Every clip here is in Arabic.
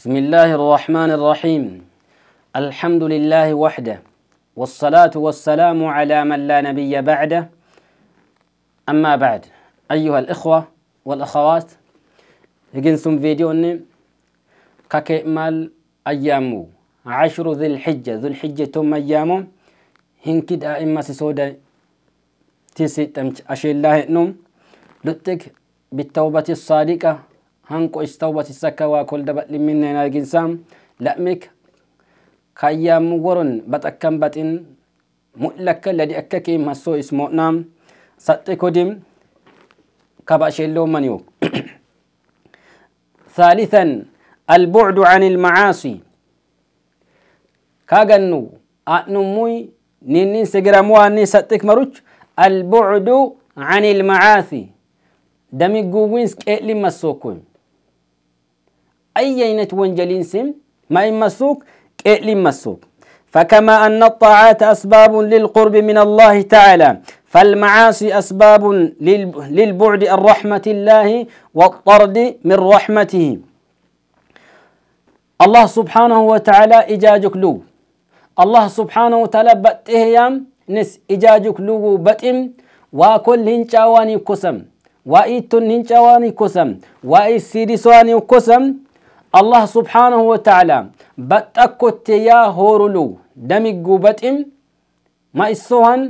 بسم الله الرحمن الرحيم الحمد لله وحده والصلاة والسلام على من لا نبي بعده أما بعد أيها الإخوة والأخوات يجنسون فيديو أني كاكي مال أيامو عشر ذي الحجة ذي الحجة تم أيامو هنكد أئمة سودا تيسي تمت أشي الله نوم لتك بالتوبة الصادقة hanqo istawwat isakka waa kol dabal'imminneen arginsa la'mik kayyaamu waron baxakkan baxin mul'akka ladi akka kee massoo ismo'naa saxxe kodim kaba sheelloo maniyo ثالثا البعد عن المعاصي كاغنو أنموي نينين سجرامو أني ساتك مروج البعد عن المعاصي دمي قوينس كألي مسوكوين أي أينة ونجلين سم ما يمسوك كئل يمسوك فكما أن الطاعات أسباب للقرب من الله تعالى فالمعاصي أسباب للبعد عن رحمة الله والطرد من رحمته الله سبحانه وتعالى إجاجك لو الله سبحانه وتعالى بتهيام نس إجاجك لو بتم وكل هنشاواني كسم وإيتون هنچاواني كسم وإيت سيدسواني كسم الله سبحانه وتعالى بتأكت يا هورلو دمي باتم ما إسوهن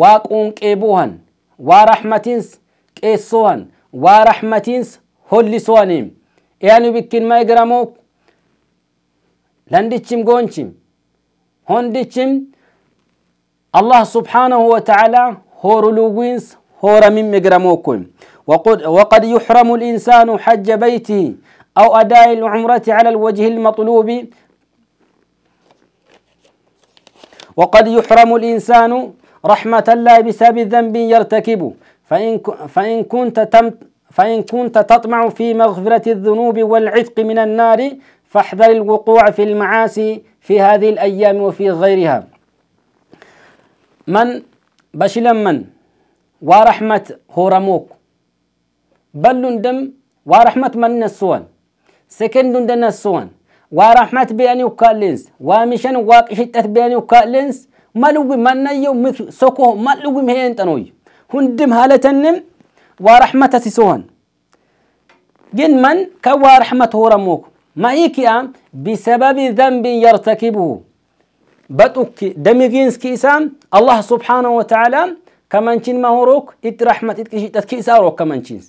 واقون كيبوهن ورحمتينس كيسوهن ورحمتينس هولسوهنهم يعني بكين ما يقرموك لندتشم قونشم هندتشم الله سبحانه وتعالى هورلو هورا هورمين مقرموكم وقد, وقد يحرم الإنسان حج بيته أو أداء العمرة على الوجه المطلوب وقد يحرم الإنسان رحمة الله بسبب ذنب يرتكب فإن, فإن كنت تم فإن كنت تطمع في مغفرة الذنوب والعتق من النار فاحذر الوقوع في المعاصي في هذه الأيام وفي غيرها من بشلا من ورحمة هورموك بل دم ورحمة من السوان سكندون دنا سون ورحمت بياني وكالينس ومشان واقشتة بياني وكالينس ملوب من يوم سكوه ملوب بمهين تنوي هندم هالة النم ورحمة سسوان جن من كوا رحمة هورموك ما آم بسبب ذنب يرتكبه بتوك دمجينس كيسام الله سبحانه وتعالى كمانشين ما هوروك ات رحمة ات كيساروك كمانشينس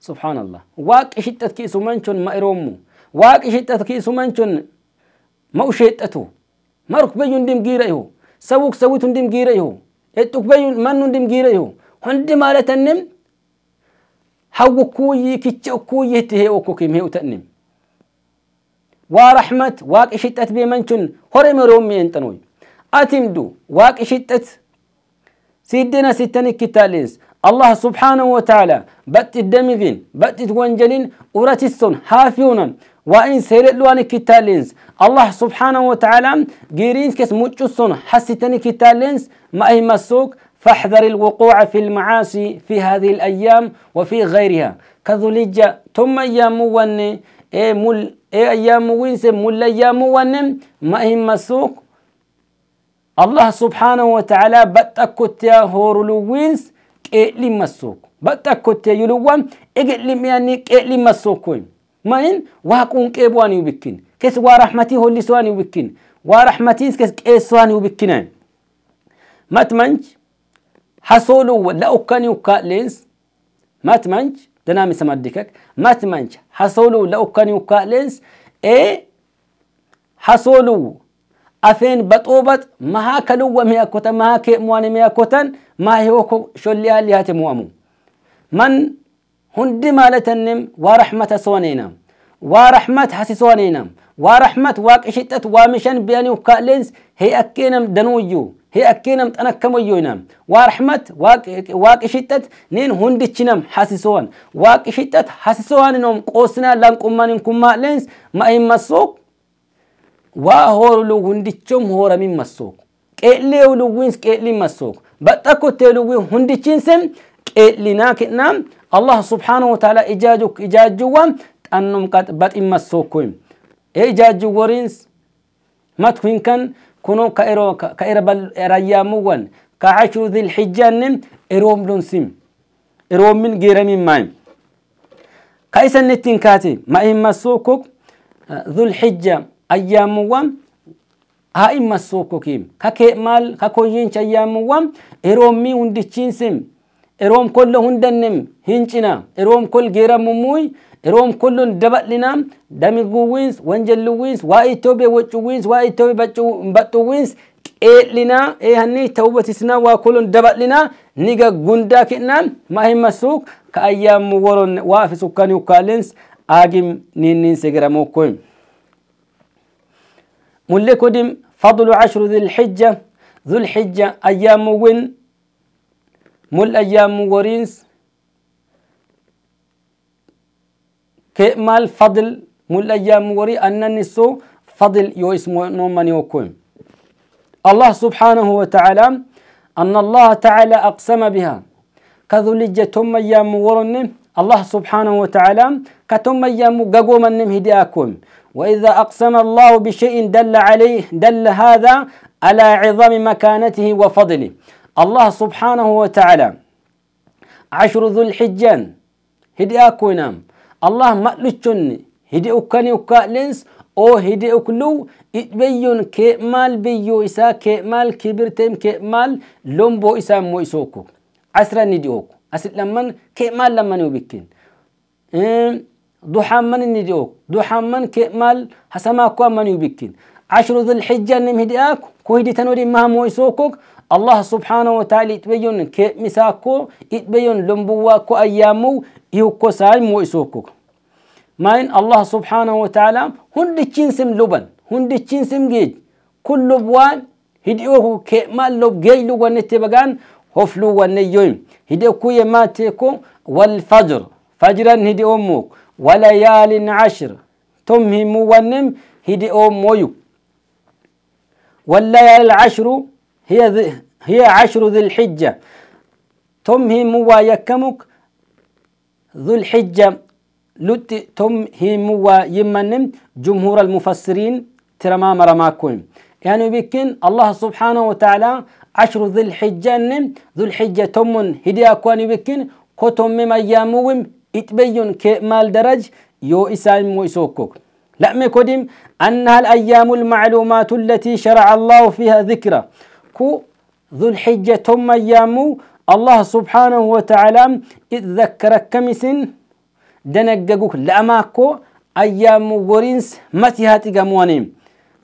subhaanallah waaqi kiisu kiisumanchun ma iroommu waaqi kiisu kiisumanchun ma usheexxatu ma rukbeyyun gira ihu sawuk sawit hundim gira ihu exukbeyyun man hundim giira ihu hundi maalatannim hawukkuuyyi kicha ukkuuyyi hitti hee okkokim hee utannim waa raxmat waaqi hixxat beemanchun horeme roommi enxanoy atimdu waaqi hixxat siddena sittan ikkittaalleens الله سبحانه وتعالى بات الدمغين بات وانجلين ورتسون هافيون وإن لواني كتالينز الله سبحانه وتعالى جيرين كس موتشوسون حسيتني كتالينز ما أي مسوك فاحذر الوقوع في المعاصي في هذه الأيام وفي غيرها كذلجة ثم أيام وني إيه مل إيه أيام وينس مل أيام ونم ما هي مسوك الله سبحانه وتعالى بتأكد يا هورلو وينس qeelli masooku baxxa akkoottee yuluwwan egelli miyaanni qeelli masookoy mayin waa qunqee bu'aan yu bikkin kees waa rahmatii hollisuwaan yu bikkin waa rahmatiis kees qeessuwaan yu bikkinayn matmanj hasoluwa la ukkani ukkaa leens matmanj danami samaddikak matmanj hasoluwa la ukkani ukkaa leens e hasoluwa أفين بطوبت مها كلو ميا كوتن مها كيموان ميا كوتن ما هيوكو شليا ليات موامو من هند مالتنم ورحمة سونينا ورحمة حسسونينا ورحمة واقع شتت وامشن بياني وكالينس هي أكينم دنويو هي أكينم تنكميونا ورحمة واقع واقع شتت نين هندتشنم حسسون واقع شتت حسسون نوم قوسنا لنقمان كما لينس ما إما السوق وهور لوغنديتشوم هورا من مسوك قيلي ولوينس قيلي مسوك بتاكو تلوين هنديتشينسن قيلنا كنام الله سبحانه وتعالى إجاجك إجاجوا أنم قد بات مسوكوين إجاج ورينس ما تكون كان كنو كايرو كايرو بل رياموان كعشر ذي الحجة نم إروم لونسيم إروم من جيرمي مايم كايسن نتين كاتي ما إما سوكوك ذو الحجة ayyaamuwwan haa imma sokkokiim kakee maal kakoyyiincha ayyaamuwwan eroommii hundichiinsim eroom kollo hundannem hincina eroom kol geeramumuy eroom kollon dabal'ina damiguwins wanjelluwins waa itoobe woccuwins waa itoobe baxuwins qeellina ee hanni tawbatisna waa kolon dabal'ina niga gundaa kidna mahimasuk ka ayyaamu woron waa afisukkani ukkaalins aagim ninninse geramookkoym كودم فضل عشر ذي الحجة ذو الحجة أيام وين مل أيام ورينس كمال فضل مل أيام وري أنني سو فضل يو اسمه نومن يوكوين الله سبحانه وتعالى أن الله تعالى أقسم بها كذو لجة تم أيام ورن الله سبحانه وتعالى كتم أيام ققوما نمهدي أكوين وإذا أقسم الله بشيء دل عليه دل هذا على عظم مكانته وفضله الله سبحانه وتعالى عشر ذو الحجان هدي أكونام الله مألتشن هدي أكاني أكالنس أو هدي أكلو إتبين كمال بيو إسا كمال كبرتم كمال لومبو إسا مو إسوكو عسرا نديوكو أسلمان لمن كمال لمن يبكين إيه؟ دوحامن النجوك دوحامن كمال كو من يبكين عشر ذي الحجة نمهدئك كويدي تنوري ما مويسوكك الله سبحانه وتعالى يتبين كمساكو يتبين لنبواكو أيامو يوكو ساي مويسوكك ماين الله سبحانه وتعالى هند تشينسم لبن هند تشينسم جيج كل بوان هدئوه كمال لب جيج لبن نتبغان هفلو ونيوم هدئوكو يماتيكو والفجر فجرا هدئوموك وليال عشر تم هم ونم هدي أو مويو والليال العشر هي هي عشر ذي الحجة تم هم ويكمك ذو الحجة لت تم هم ويمنم جمهور المفسرين ترما مرما كوين يعني بكن الله سبحانه وتعالى عشر ذي الحجة نم ذو الحجة تم هدي أكوان بكن كتم مما مياموهم اتبين كمال درج يو إسان مو إسوكوك لأمي كودم أنها الأيام المعلومات التي شرع الله فيها ذكرى كو ذو الحجة ثم أيامو الله سبحانه وتعالى إذ ذكر كمس دنققوك لأماكو أيام ورينس متي هاتي قموانيم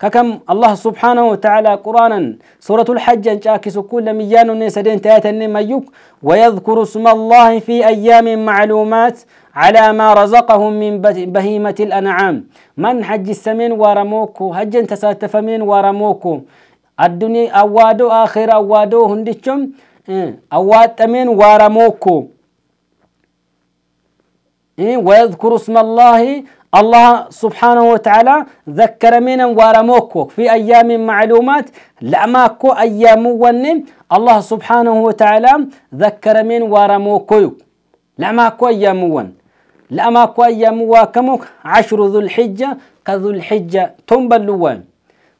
ككم الله سبحانه وتعالى قرانا سورة الحج جاكس كل ميان نسدين تاتا نميوك ويذكر اسم الله في أيام معلومات على ما رزقهم من بهيمة الأنعام من حج السمين ورموكو حج تساتف من ورموكو الدنيا أوادو آخر أوادو هندشم إيه، أواد تمين ورموكو إيه، ويذكر اسم الله الله سبحانه وتعالى ذكر من وارموكو في أيام معلومات لأماكو أيام ون الله سبحانه وتعالى ذكر من وارموكو لأماكو أيام ون لأماكو أيام واكموك عشر ذو الحجة كذو الحجة تنبلوان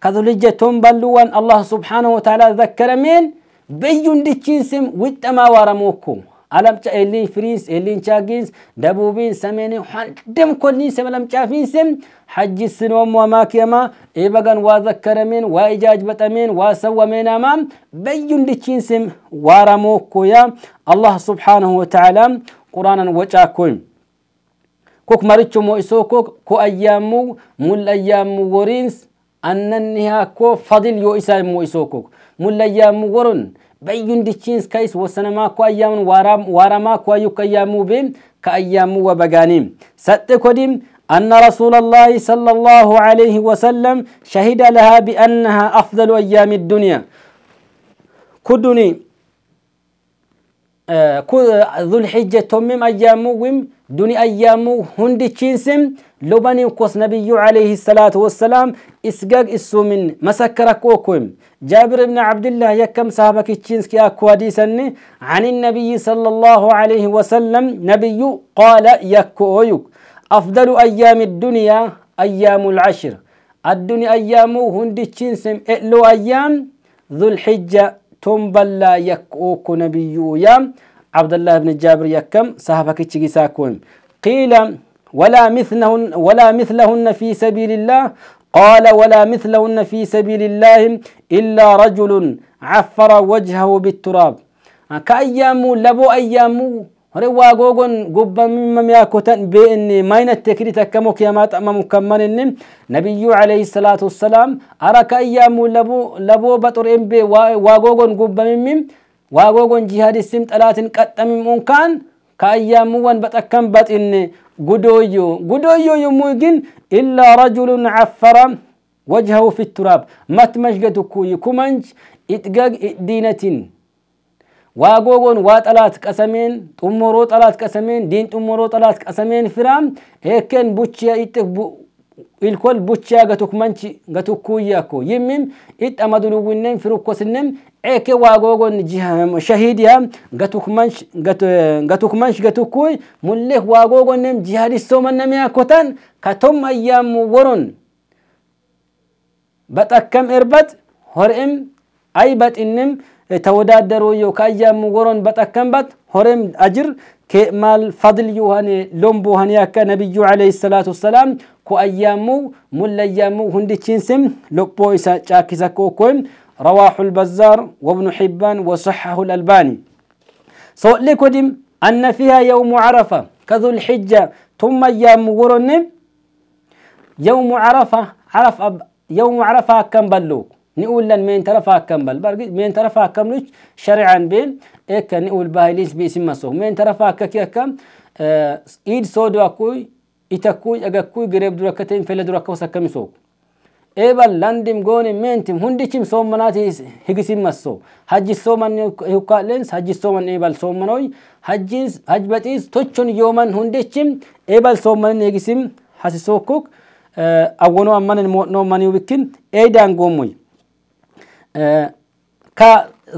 كذو الحجة تنبلوان الله سبحانه وتعالى ذكر من بيون دي سم ويتما وارموكو ألم إلي فريس إلي شاقينس دبوبين سميني وحان دم كلني سم لم شافين سم حج السنوم وما كيما إبغان وذكر من وإجاج بتمين وسوى من أمام بيون ديشين سم وارمو كويا الله سبحانه وتعالى قرآنا وشاكوين كوك مريتشو مو إسوكو كو أيامو مول أيامو ورينس أنني هاكو فضل يو إساي مو إسوكو مول أيامو ورن بيون تشينس كايس وسنما كو أيام وارام وارما كو يو كيامو بيم كأيامو وبغانيم ست كديم أن رسول الله صلى الله عليه وسلم شهد لها بأنها أفضل أيام الدنيا كدني آه، ذو الحجة تمم أيامو ويم دوني أيامو هندي تشينسم لبني كوس نبي عليه الصلاة والسلام إسقاق إسو من مسكرة كوكوهم جابر بن عبد الله يكم صحابك تشينسكي أكوادي سني عن النبي صلى الله عليه وسلم نبي قال يكويك أفضل أيام الدنيا أيام العشر الدنيا أيام هندي تشينسم إلو أيام ذو الحجة تنبلا يكوك نبي يام عبد الله بن جابر يكم صحابك تشيساكوهم قيل ولا مثلهن ولا مثلهن في سبيل الله قال ولا مثلهن في سبيل الله إلا رجل عفر وجهه بالتراب آه، كايام لبو ايام روا غوغون غوبا مما ياكوتن بإن ماين التكري تكمو كيامات أما مكمن نبي عليه الصلاة والسلام أراك أيامو لبو لبو بطر ام بي واغوغون غوبا مم واغوغون جهاد السمت ألاتن قطم أمم كان كايام وان بتكم بات gudooyoo gudooyoo yommuu gin illaa rajulun caffara wajhahu fi turaab matmashga tukkuyi kumanj itgag iddiinatin waa googoon waa xalaat qasameen xumoroo xalaat qasameen diin xumoroo xalaat qasameen firaa eeken buchiya itte ilkool buchaa gatukmanchi gatukkuyakko yimmim ixamadunuwinem firukosinem eke waagogon shahidiya gatukmanch gatukkuy mulleh waagogonem jihadissomanamiyakotan katom ayyaamu woron baxakkam erbat horem ay baxinem ተወዳደሩ ከአያም ወሮን በጠከምበት ሆሬም አጅር كمال فضل يوهاني لومبو هنياك نبي عليه الصلاة والسلام كو أيامو مل أيامو هندي تشينسم لقبو إسا جاكسا كوكوين رواه البزار وابن حبان وصحه الألباني سو لكودم أن فيها يوم عرفة كذو الحجة ثم أيام ورن يوم عرفة عرف أب يوم عرفة كم بلوك نقول لن مين ترفع كم بل مين ترفع كم شرعا بين ekan ulbahilins bisimmaso men tarafa akkaki akka iid sodu akkuy itakkuy agakkuy gereb dur akka ta'in fele dur akka wasakkami sooku eebal landim goonin meentim hundichim soomanaati higisimmasso hajji sooman hukkaadlens hajji sooman eebal soomanoy hajjis hajbaxiis tochon yooman hundichim eebal soomanin eegisim hasisookkuk awwono ammanen mo'noo maniyu bikkin eedaan goommoy ka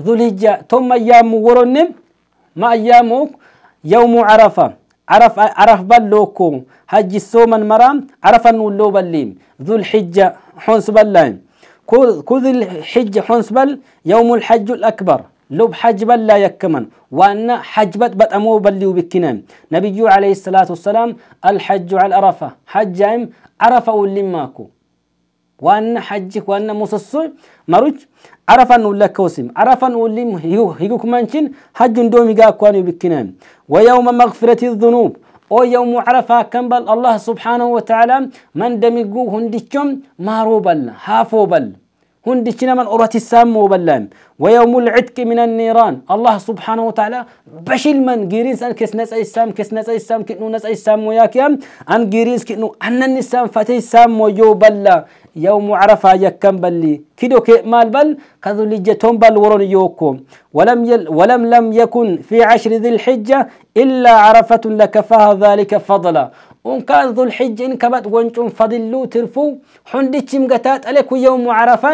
ذلجة ثم أيام ورنم ما أيامك يوم عرفة عرف عرف بلوكو هج السوم المرام عرف نولو بليم ذو الحجة حنس بلاين كل ذو الحجة حنس بل يوم الحج الأكبر لب حج بلا يكمن وأن حج بت بتأمو بلي وبكنام نبي عليه الصلاة والسلام الحج على عرفة حج عرفة ولماكو وأن حجك وأن مصصو مروج عرفا ولا كوسم عرفا ولي هيكو كمانشين حج دوم يقا كواني بكنام ويوم مغفرة الذنوب أو يوم عرفة كنبل الله سبحانه وتعالى من دمي هندكم مارو بل هافو هندشنا من أورات السام وبلان ويوم العتك من النيران الله سبحانه وتعالى بشل من جيرينس أن كس ناس السام كس ناس السام كنو ناس السام وياك يام أن جيريز كنو أن السام فتي السام ويو بلا يوم عرفة يكم بلي كدو كي مال بل كذو لجتهم بل ورون يوكم ولم يل ولم لم يكن في عشر ذي الحجة إلا عرفة لكفاها ذلك فضلا ان كان ذو الحج إن كبت وانتم فضلوا ترفوا حندتشم قتات عليك يوم عرفة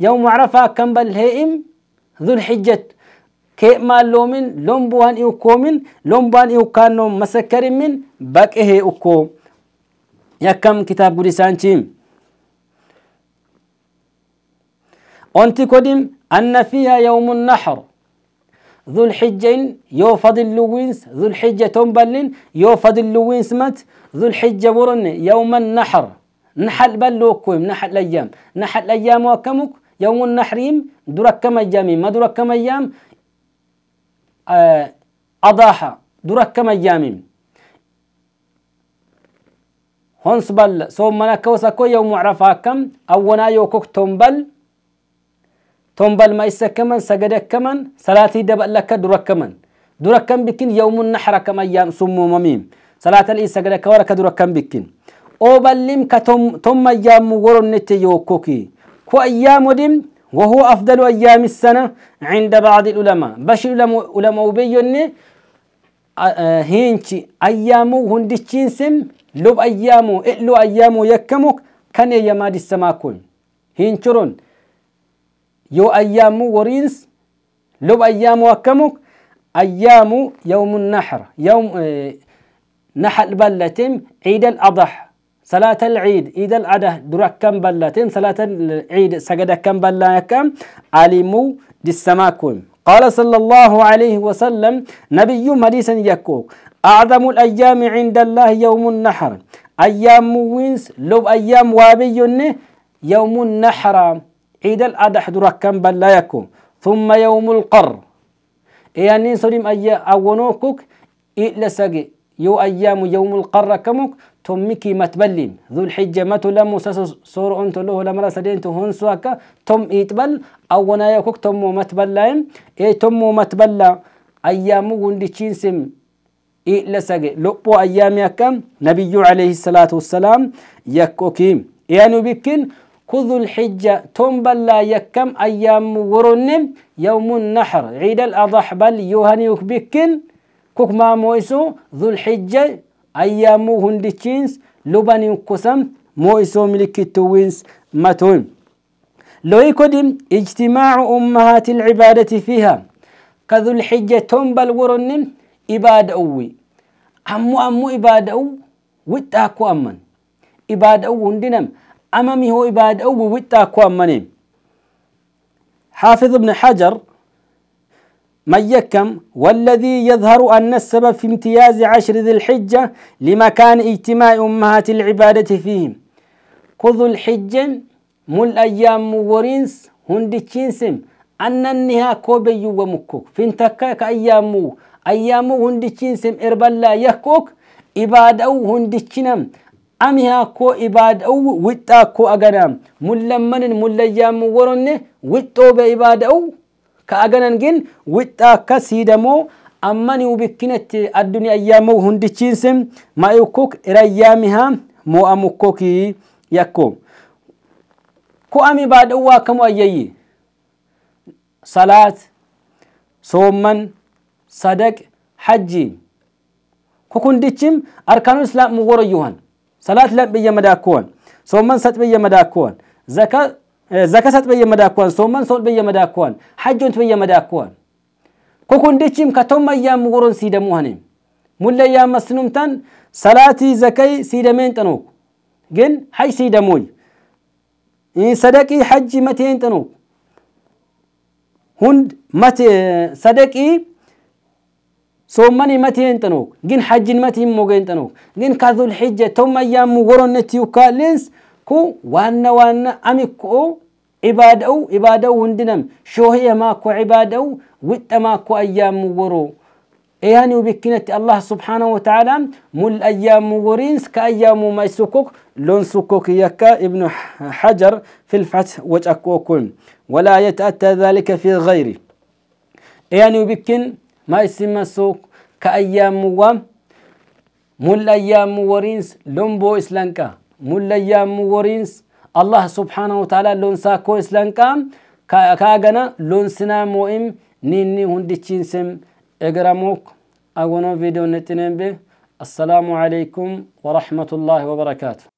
يوم عرفة كم بالهيم ذو الحجة كي ما لومن لومبوان يوكومن لوم يوكانو مسكر من هي اوكو يا كم كتاب قدسان أنت أنتي قدم أن فيها يوم النحر ذو الحجين يو فضل لوينس ذو الحجة تنبلن يو فضل لوينس مت ذو الحجة ورن يوم النحر نحل بلوكم نحل الأيام نحل الأيام وكمك يوم النحريم درك كم أيام ما درك كم أيام آه، أضاحى درك كم أيام هونس بل صوم منا كوسا كو يوم عرفا كم أونا يوكوك تنبل تنبل ما إسا كمن سجد كمن صلاتي دبل لك درك كمن درك كم بكين يوم النحر كم أيام سمو مميم صلاة الإيسا قد كورك درك كم بكين أو بلم كتم تم أيام ورنت يوكوكي وأيام دم وهو أفضل أيام السنة عند بعض العلماء بشر العلماء بيوني آه، آه، هينشي أيامو هندشين سم لب أيامو إلو أيامو يكمك كان يماد السماكون هينشرون يو أيامو ورينس لب أيامو أكمك أيامو يوم النحر يوم آه، نحل بلتم عيد الأضحى صلاة العيد إذا الأضحى درك كم بلاتين صلاة العيد سجد كم بلا كم علمو دسماكم قال صلى الله عليه وسلم نبي حديثا يكوك أعظم الأيام عند الله يوم النحر أيام وينس لو أيام وابيون يوم النحر عيد الأضحى درك كم بلا يكون ثم يوم القر يعني سليم أي أونوكوك إلا سجي يو أيام يوم القر كمك تومكي متبلين ذو الحجة ما تلم وسس صور أنت له لما رسدين تهون سواك توم يتبل أو نايا كوك توم متبلين إيه توم متبلا أيامه وندي تشينسم إيه لسجي لقو أيامي كم نبي عليه الصلاة والسلام يكوكيم يعني بكين خذوا الحجة توم بلا يكم أيام ورنم يوم النحر عيد الأضحى بل يوهني بكين كوك ما مويسو ذو الحجة ayyaamuu hundichiins lubaniin kusam moo isoo milikittuwwiins matuun لويكودم اجتماع أمهات العبادة فيها كذو الحجة تنبل ورنن إباد أوي أمو أمو إباد أو وتاكو أمن إباد أو هندنم أمامي هو إباد أو وتاكو أمن حافظ ابن حجر من يكم والذي يظهر أن السبب في امتياز عشر ذي الحجة لمكان اجتماع أمهات العبادة فيهم كذو الحجة مل أيام ورينس هندتشين سم أننها كوبي ومكوك فينتكا كأيامو أيامو هندتشين سم لا يكوك إباد أو تشينم أميها كو إباد أو وطا كو أغنام مل لمن مل أيام ورن وطو بإباد أو ከአገነን ግን ውጣ ከሲ ደግሞ አመኒው ብክነት አዱኒ አያመው ሁንድቺንስም ማዩኮክ ረያሚሃ ሞአሙኮኪ ያኮ ኩአሚ ባደዋ ከሞ አየይ ሰላት ሶመን ሰደቅ ሐጂ ኩኩንድችም አርካኑ እስላም ሙወረዩሃን ሰላት ለብ ብየመዳክወን ሶመን ሰጥ ብየመዳክወን ዘካ zakasat bayyamada kuwan somman sol bayyamada kuwan hajjont bayyamada kuwan kukundichim katomma yaam goron sidamu hanim mulle yaam masnumtan salati zakai sidamen tanuk gin haj sidamuy sadaqi hajji mateen tanuk hund mate sadaqi sommani mateen tanuk gin hajjin matiin mogeen tanuk gin kadhul hijja tomma yaam goron netti ukkaalins كو وانا وانا أمكو عبادو عبادو هندنم شوهية ماكو عبادو ويت ماكو أيام ورو إيهاني وبكنة الله سبحانه وتعالى مل أيام ورينس كأيام ما يسكوك لون سكوك يكا ابن حجر في الفتح وجأكوكم ولا يتأتى ذلك في غيري إيهاني وبكن ما يسمى سوك كأيام وام مل أيام ورينس لون بو إسلانكا مليام ورينس الله سبحانه وتعالى لون كويس إسلانكام كاغانا لون موئم نيني هندتشين سم اقراموك أغنو فيديو نتنين به السلام عليكم ورحمة الله وبركاته